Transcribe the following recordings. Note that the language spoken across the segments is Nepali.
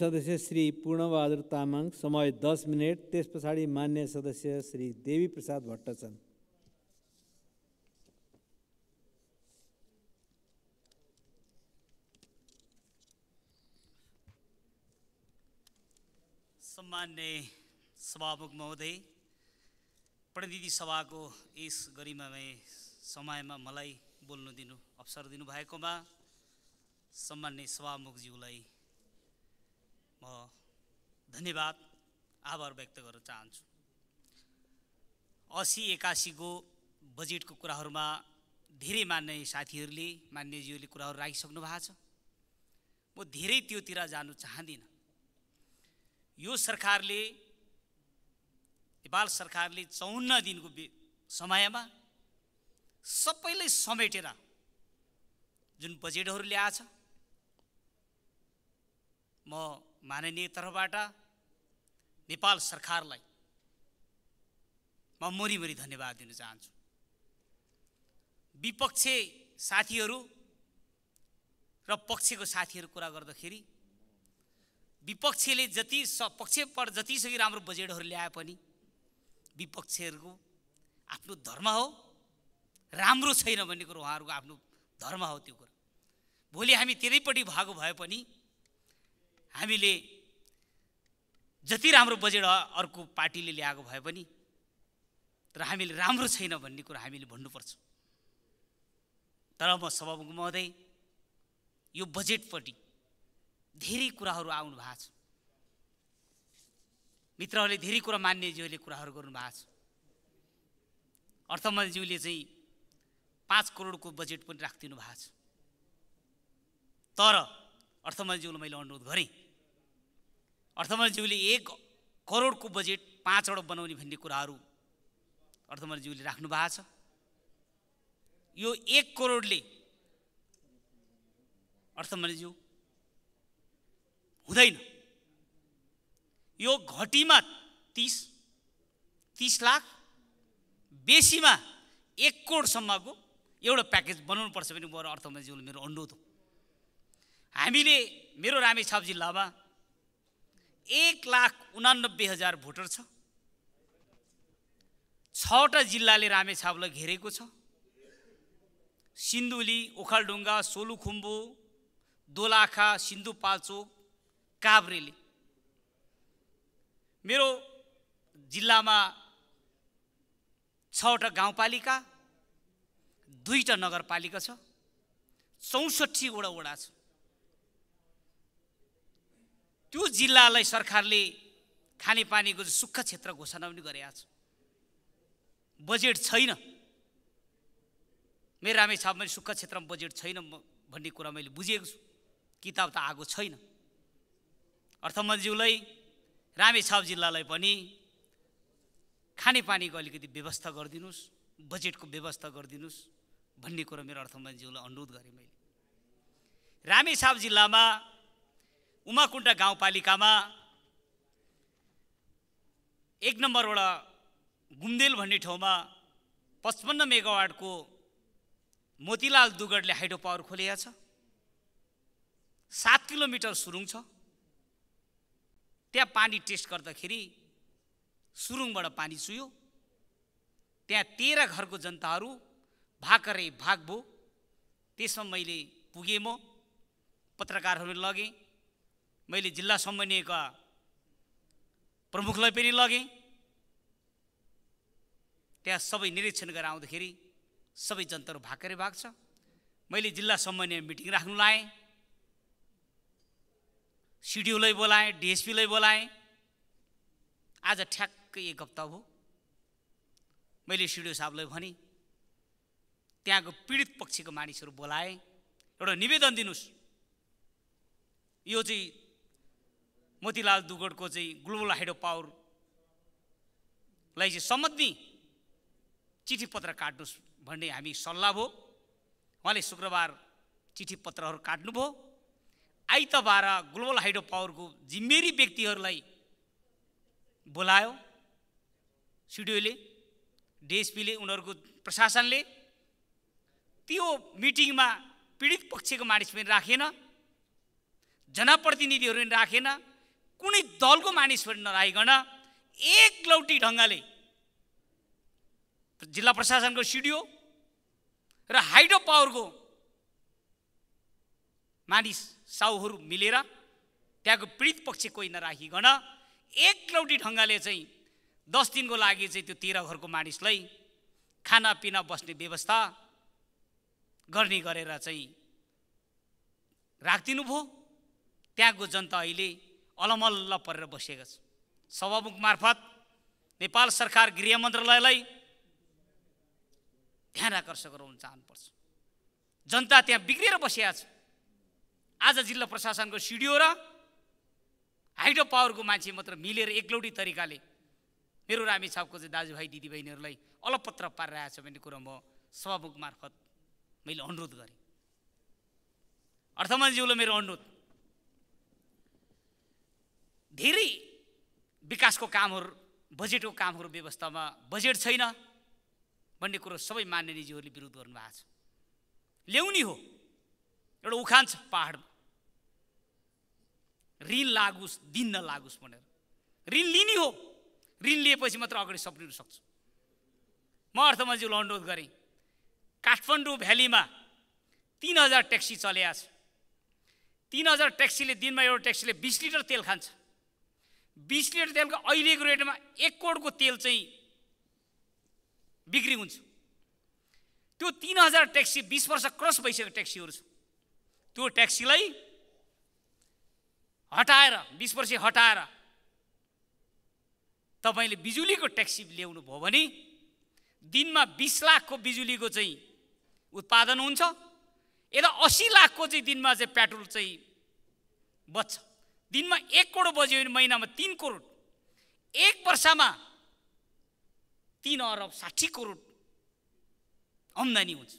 सदस्य श्री पूर्णबहादुर तामाङ समय दस मिनट त्यस पछाडि मान्य सदस्य श्री देवी प्रसाद भट्ट छन् सम्मान्य सभामुख महोदय प्रतिनिधि सभाको यस गरिमामय समयमा मलाई बोल्नु दिनु अवसर दिनुभएकोमा सम्मान्य सभामुखज्यूलाई म धन्यवाद आभार व्यक्त गर्न चाहन्छु असी एकासीको बजेटको कुराहरूमा धेरै मान्ने साथीहरूले मान्यज्यूले कुराहरू राखिसक्नु भएको छ म धेरै त्योतिर जानु चाहदिनँ यो सरकारले नेपाल सरकारले चौन्न दिनको समयमा सबैलाई समेटेर जुन बजेटहरू ल्याएछ म माननीय तर्फबाट नेपाल सरकारलाई म मरिमरि धन्यवाद दिन चाहन्छु विपक्ष साथीहरू र पक्षको साथीहरू कुरा गर्दाखेरि विपक्षले जति स पक्षपट जतिसकै राम्रो बजेटहरू ल्याए पनि विपक्षहरूको आफ्नो धर्म हो राम्रो छैन भन्ने कुरो उहाँहरूको आफ्नो धर्म हो त्यो कुरो भोलि हामी त्यतैपट्टि भएको भए पनि हामीले जति राम्रो बजेट अर्को पार्टीले ल्याएको भए पनि तर हामीले राम्रो छैन भन्ने कुरा हामीले भन्नुपर्छ तर म सभामुख महोदय यो बजेटपट्टि धेरै कुराहरू आउनु भएको छ मित्रहरूले धेरै कुरा मान्यज्यूहरूले कुराहरू गर्नु भएको छ अर्थमन्त्रीज्यूले चाहिँ पाँच करोडको बजेट पनि राखिदिनु भएको छ तर अर्थमन्त्रीज्यूलाई मैले अनुरोध गरेँ अर्थमन्त्रीज्यूले एक करोडको बजेट पाँचवटा बनाउने भन्ने कुराहरू अर्थमन्त्रीज्यूले राख्नु भएको छ यो एक करोडले अर्थमन्त्रीज्यू हुँदैन यो घटीमा तिस तिस लाख बेसीमा एक करोडसम्मको एउटा प्याकेज बनाउनु पर्छ भने म अर्थमन्त्रीज्यूले मेरो अनुरोध हो हामीले मेरो रामेछाप जिल्लामा एक लाख उनानब्बे हजार भोटर छ छवटा जिल्लाले रामेछापलाई घेरेको छ सिन्धुली ओखलढुङ्गा सोलुखुम्बु दोलाखा सिन्धुपाल्चोक काभ्रेली मेरो जिल्लामा छवटा गाउँपालिका दुईवटा नगरपालिका छ चौसठीवटा वडा छ त्यो जिल्लालाई सरकारले खानेपानीको सुक्खा क्षेत्र घोषणा पनि गरेका छ बजेट छैन मेरो रामे छाप मैले सुक्खा क्षेत्रमा बजेट छैन भन्ने कुरा मैले बुझेको छु किताब त आगो छैन अर्थमन्त्रीज्यूलाई रामेछाप जिल्लालाई पनि खानेपानीको अलिकति व्यवस्था गरिदिनुहोस् बजेटको व्यवस्था गरिदिनुहोस् भन्ने कुरा मेरो अर्थमन्त्रीज्यूलाई अनुरोध गरेँ मैले रामेछाप जिल्लामा उमाकुण्ड गाउँपालिकामा एक नम्बरवटा गुम्देल भन्ने ठाउँमा पचपन्न मेगावाटको मोतीलाल दुगडले हाइड्रो पावर खोलेको छ सात किलोमिटर सुरुङ छ त्यहाँ पानी टेस्ट गर्दाखेरि सुरुङबाट पानी चुयो त्यहाँ तेह्र घरको जनताहरू भाकरै भाग भयो त्यसमा मैले पुगेँ म पत्रकारहरू लगेँ मैले जिल्ला समन्वयका प्रमुखलाई पनि लगेँ त्यहाँ सबै निरीक्षण गरेर आउँदाखेरि सबै जनताहरू भाग छ मैले जिल्ला समन्वय मिटिङ राख्नु लाएँ सिडिओलाई बोलाएँ डिएसपीलाई बोलाएँ आज ठ्याक्कै एक हप्ता हो मैले सिडिओ साहबलाई भने त्यहाँको पीडित पक्षको मानिसहरू बोलाएँ एउटा निवेदन दिनुहोस् यो चाहिँ मोतीलाल दुगडको चाहिँ ग्लोबल हाइड्रो पावरलाई चाहिँ सम्बन्धी चिठी पत्र काट्नुहोस् भन्ने हामी सल्लाह भयो उहाँले शुक्रबार चिठी पत्रहरू काट्नुभयो आइतबार ग्लोबल हाइड्रो पावरको जिम्मेवारी व्यक्तिहरूलाई बोलायो सिडिओले डिएसपीले उनीहरूको प्रशासनले त्यो मिटिङमा पीडित पक्षको मानिस पनि राखेन जनप्रतिनिधिहरू पनि राखेन कुनै दलको मानिस मानिसहरू नराइकन एकलौटी ढङ्गले जिल्ला प्रशासनको सिडिओ र हाइड्रो पावरको मानिस साउहरू मिलेर त्यहाँको पीडित पक्ष कोही नराखिकन एकलौटी ढङ्गले चाहिँ दस दिनको लागि चाहिँ त्यो तेह्र घरको मानिसलाई खानापिना बस्ने व्यवस्था गर्ने गरेर चाहिँ राखिदिनु भयो त्यहाँको जनता अहिले अलमल्ल परेर बसेका छ सभामुख मार्फत नेपाल सरकार गृह मन्त्रालयलाई ध्यान आकर्षक गराउन चाहनुपर्छ जनता त्यहाँ बिग्रिएर बसेका छ आज जिल्ला प्रशासनको सिडिओ र हाइड्रो पावरको मान्छे मात्र मिलेर एकलौटी तरिकाले मेरो रामी छापको चाहिँ दाजुभाइ दिदीबहिनीहरूलाई अलपत्र पारिरहेको छ भन्ने कुरो म सभामुख मार्फत मैले अनुरोध गरेँ अर्थमन्त्रीज्यूलाई मेरो अनुरोध धेरै विकासको कामहरू बजेटको कामहरू व्यवस्थामा बजेट छैन भन्ने कुरो सबै मान्य विरोध गर्नुभएको छ ल्याउने हो एउटा उखान छ पाहाडमा ऋण लागोस् दिन नलागोस् भनेर ऋण लिने हो ऋण लिएपछि मात्र अगाडि सप्रिनु सक्छु म अर्थमन्त्रीलाई अनुरोध गरेँ काठमाडौँ भ्यालीमा तिन हजार ट्याक्सी चले छ तिन हजार ट्याक्सीले दिनमा एउटा ट्याक्सीले बिस लिटर तेल खान्छ बिस लिटर तेलको अहिलेको रेटमा एक करोडको तेल चाहिँ बिक्री हुन्छ त्यो तिन हजार ट्याक्सी बिस वर्ष क्रस भइसकेको ट्याक्सीहरू छ त्यो ट्याक्सीलाई हटाएर बिस वर्ष हटाएर तपाईँले बिजुलीको ट्याक्सी ल्याउनु भयो भने दिनमा बिस लाखको बिजुलीको चाहिँ उत्पादन हुन्छ यता असी लाखको चाहिँ दिनमा चाहिँ पेट्रोल चाहिँ बच्छ दिनमा एक करोड बज्यो भने महिनामा तिन करोड एक वर्षमा तिन अरब साठी करोड आम्दानी हुन्छ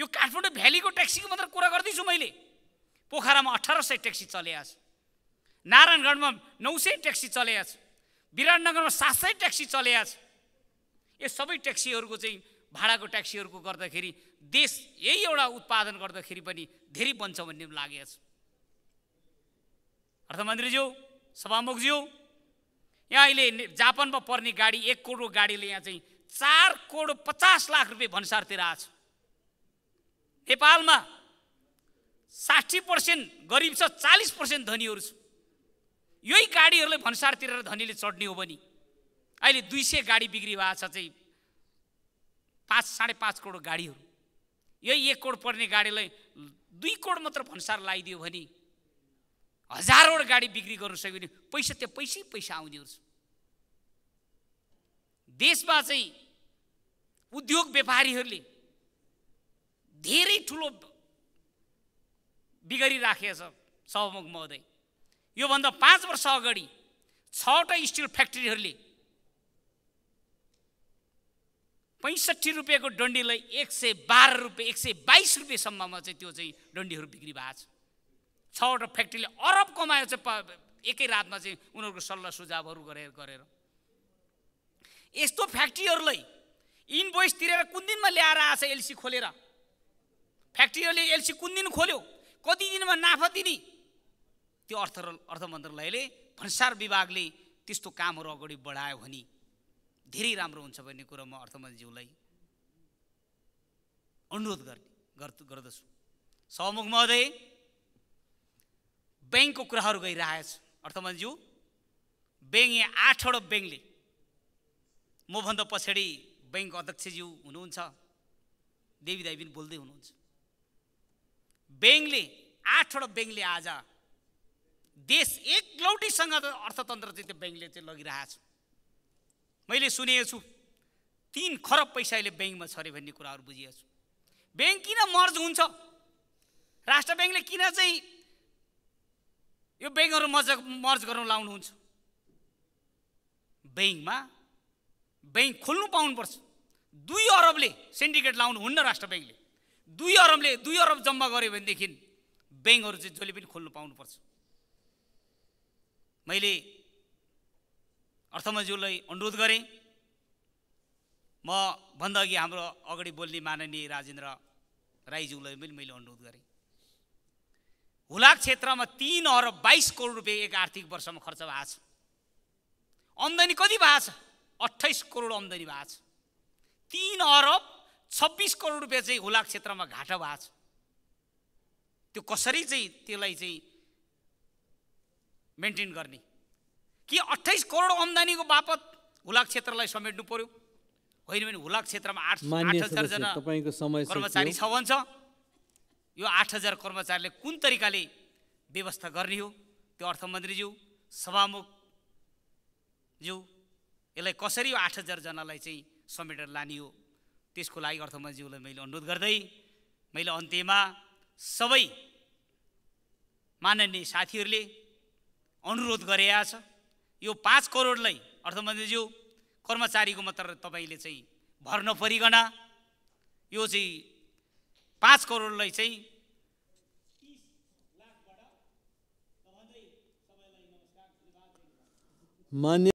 यो काठमाडौँ भ्यालीको ट्याक्सीको मात्र कुरा गर्दैछु मैले पोखरामा अठार सय ट्याक्सी चलेको छ नारायणगढमा नौ सय ट्याक्सी चलेको छ विराटनगरमा सात सय ट्याक्सी चलेको छ यो सबै ट्याक्सीहरूको चाहिँ भाडाको ट्याक्सीहरूको गर्दाखेरि देश यही एउटा उत्पादन गर्दाखेरि पनि धेरै बन्छ भन्ने लागेको छ अर्थमन्त्रीज्यू सभामुखज्यू यहाँ अहिले जापानमा पर्ने गाडी एक करोडको गाडीले यहाँ चाहिँ चार करोड पचास लाख रुपियाँ भन्सारतिर आएको छ नेपालमा साठी पर्सेन्ट गरिब छ चालिस पर्सेन्ट धनीहरू छ यही गाडीहरूलाई भन्सारतिर धनीले चढ्ने हो भने अहिले दुई सय गाडी बिक्री भएको छ चाहिँ पाँच साढे पाँच करोड गाडीहरू यही एक करोड पर्ने गाडीलाई दुई करोड मात्र भन्सार लगाइदियो भने हजारवटा गाडी बिक्री गर्नु सक्यो भने पैसा त्यो पैसै पैसा आउने रहेछ देशमा चाहिँ उद्योग व्यापारीहरूले धेरै ठुलो बिगारिराखेको छ सभामुख महोदय योभन्दा पाँच वर्ष अगाडि छवटा स्टिल फ्याक्ट्रीहरूले पैँसठी रुपियाँको डन्डीलाई एक सय बाह्र रुपियाँ एक सय बाइस रुपियाँसम्ममा चाहिँ त्यो चाहिँ डन्डीहरू बिक्री भएको छ छवटा फ्याक्ट्रीले अरब कमायो चाहिँ एकै रातमा चाहिँ उनीहरूको सल्लाह सुझावहरू गरेर गरेर यस्तो फ्याक्ट्रीहरूलाई इन्भोइस तिरेर कुन दिनमा ल्याएर आएछ एलसी खोलेर फ्याक्ट्रीहरूले एलसी कुन दिन खोल्यो कति दिनमा नाफा दिने त्यो अर्थ अर्थ मन्त्रालयले भन्सार विभागले त्यस्तो कामहरू अगाडि बढायो भने धेरै राम्रो हुन्छ भन्ने कुरो म अर्थमन्त्रीज्यूलाई अनुरोध गर्ने गर्दछु सहमुख महोदय ब्याङ्कको कुराहरू गरिरहेछु अर्थमन्त्रीज्यू ब्याङ्क यहाँ आठवटा ब्याङ्कले मभन्दा पछाडि ब्याङ्क अध्यक्षज्यू हुनुहुन्छ देवी दाई पनि बोल्दै हुनुहुन्छ ब्याङ्कले आठवटा ब्याङ्कले आज देश एकलौटीसँग अर्थतन्त्र चाहिँ त्यो ब्याङ्कले चाहिँ लगिरहेछ मैले सुनेको छु तिन खरब पैसा अहिले ब्याङ्कमा छ अरे भन्ने कुराहरू बुझिएको छु ब्याङ्क किन मर्ज हुन्छ राष्ट्र ब्याङ्कले किन चाहिँ यो ब्याङ्कहरू मर्ज मर्ज गर्न लाउनुहुन्छ ब्याङ्कमा ब्याङ्क खोल्नु पाउनुपर्छ दुई अरबले सिन्डिकेट लाउनु हुन्न राष्ट्र ब्याङ्कले दुई अरबले दुई अरब जम्मा गऱ्यो भनेदेखि ब्याङ्कहरू चाहिँ जसले पनि खोल्नु पाउनुपर्छ मैले अर्थमन्त्रीलाई अनुरोध गरेँ म भन्दा अघि हाम्रो अगाडि बोल्ने माननीय राजेन्द्र राईज्यूलाई पनि मैले अनुरोध गरेँ हुलाक क्षेत्रमा तिन अरब बाइस करोड रुपियाँ एक आर्थिक वर्षमा खर्च भएको छ आम्दानी कति भएको छ अठाइस करोड आम्दानी भएको छ तिन अरब छब्बिस करोड रुपियाँ चाहिँ हुलाक क्षेत्रमा घाटा भएको छ त्यो कसरी चाहिँ त्यसलाई चाहिँ मेन्टेन गर्ने कि अठाइस करोड आम्दानीको बापत हुलाक क्षेत्रलाई समेट्नु पर्यो होइन भने हुलाक क्षेत्रमा आठ आठ हजारजना कर्मचारी छ भन्छ यो आठ हजार कर्मचारीले कुन तरिकाले व्यवस्था गर्ने हो त्यो अर्थमन्त्रीज्यू सभामुखज्यू यसलाई कसरी यो आठ हजारजनालाई चाहिँ समेटेर लाने हो त्यसको लागि अर्थमन्त्रीज्यूलाई मैले अनुरोध गर्दै मैले अन्त्यमा सबै माननीय साथीहरूले अनुरोध गरेका छ यो पाँच करोडलाई अर्थमन्त्रीज्यू कर्मचारीको मात्र तपाईँले चाहिँ भर नपरिकन यो चाहिँ पाँच करोडलाई चाहिँ मान्य